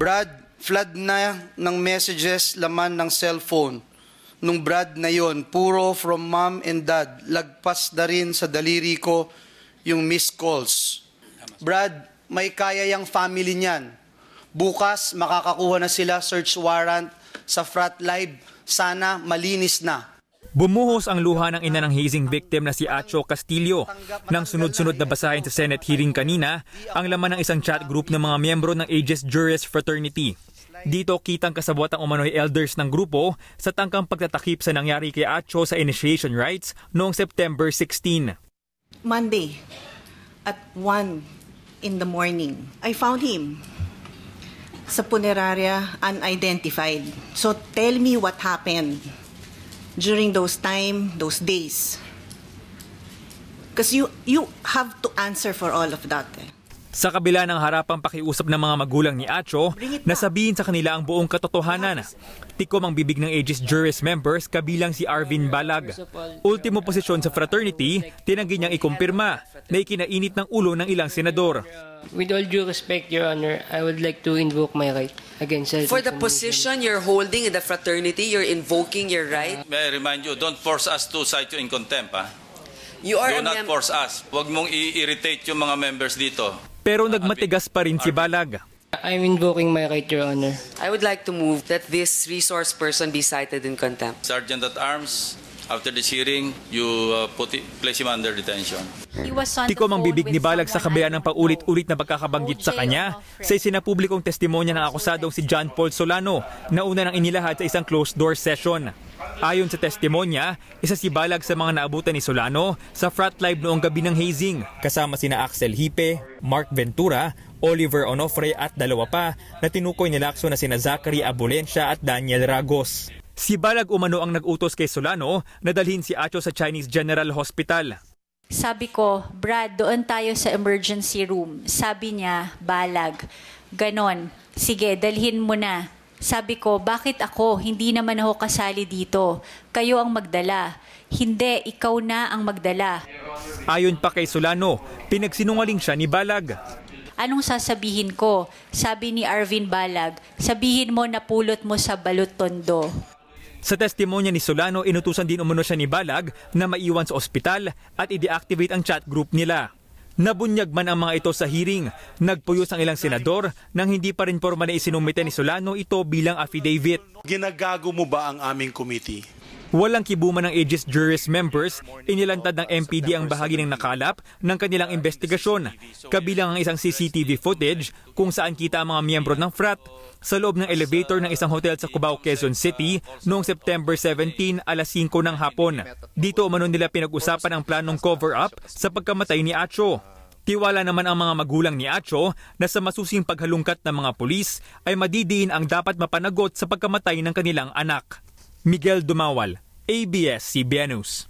Brad, flood na ng messages laman ng cellphone nung Brad na yon, puro from mom and dad. Lagpas na rin sa daliri ko yung missed calls. Brad, may kaya yung family niyan. Bukas, makakakuha na sila search warrant sa frat live. Sana malinis na. Bumuhos ang luha ng ina ng hazing victim na si Acho Castillo nang sunod-sunod na basahin sa Senate hearing kanina ang laman ng isang chat group ng mga miyembro ng Aegis Juris Fraternity. Dito kitang kasabwat ang umano'y elders ng grupo sa tangkang pagtatakip sa nangyari kay Acho sa initiation rites noong September 16. Monday at 1 in the morning, I found him sa funeraria unidentified. So tell me what happened. during those time, those days. Because you, you have to answer for all of that. Eh? Sa kabila ng harapang pakiusap ng mga magulang ni Acho, nasabihin sa kanila ang buong katotohanan. Tikom ang bibig ng Aegis Juris members kabilang si Arvin Balag. Ultimo posisyon sa fraternity, tinanggi niyang ikumpirma na ikinainit ng ulo ng ilang senador. With all due respect, Your Honor, I would like to invoke my right against self For the position you're holding in the fraternity, you're invoking your right? May I remind you, don't force us to cite you in contempt. Ha? Ah. You are Do not force us. Huwag mong i-irritate yung mga members dito. Pero nagmatigas pa rin si Balag. I'm invoking my right, Your Honor. I would like to move that this resource person be cited in contempt. Sergeant at Arms, After this hearing, you uh, put it, place him under detention. Tiko mang bibig ni Balag sa kabila ng paulit-ulit na pagkakabanggit sa kanya sa isinapublikong testimonya ng akusadong si John Paul Solano na una nang inilahad sa isang closed-door session. Ayon sa testimonya, isa si Balag sa mga naabutan ni Solano sa frat live noong gabi ng hazing kasama sina Axel Hipe, Mark Ventura, Oliver Onofre at dalawa pa na tinukoy ni Lakso na sina Zachary Abulencia at Daniel Ragos. Si Balag umano ang nagutos kay Solano na dalhin si Acho sa Chinese General Hospital. Sabi ko, Brad, doon tayo sa emergency room. Sabi niya, Balag. Ganon. Sige, dalhin mo na. Sabi ko, bakit ako? Hindi naman ako kasali dito. Kayo ang magdala. Hindi, ikaw na ang magdala. Ayon pa kay Solano, pinagsinungaling siya ni Balag. Anong sasabihin ko? Sabi ni Arvin Balag, sabihin mo napulot mo sa balot tondo. Sa testimonya ni Solano, inutusan din umano siya ni Balag na maiwan sa ospital at i-deactivate ang chat group nila. Nabunyag man ang mga ito sa hearing, nagpuyos ang ilang senador nang hindi pa rin formal na isinumite ni Solano ito bilang affidavit. Ginagago mo ba ang aming committee? Walang kibuman ng Aegis Juris members, inilantad ng MPD ang bahagi ng nakalap ng kanilang investigasyon, kabilang ang isang CCTV footage kung saan kita ang mga miyembro ng frat sa loob ng elevator ng isang hotel sa Cubao, Quezon City noong September 17 alas 5 ng hapon. Dito umano nila pinag-usapan ang planong cover-up sa pagkamatay ni Acho. Tiwala naman ang mga magulang ni Acho na sa masusing paghalungkat ng mga pulis ay madidiin ang dapat mapanagot sa pagkamatay ng kanilang anak. Miguel Dumawal, ABS-CBN News.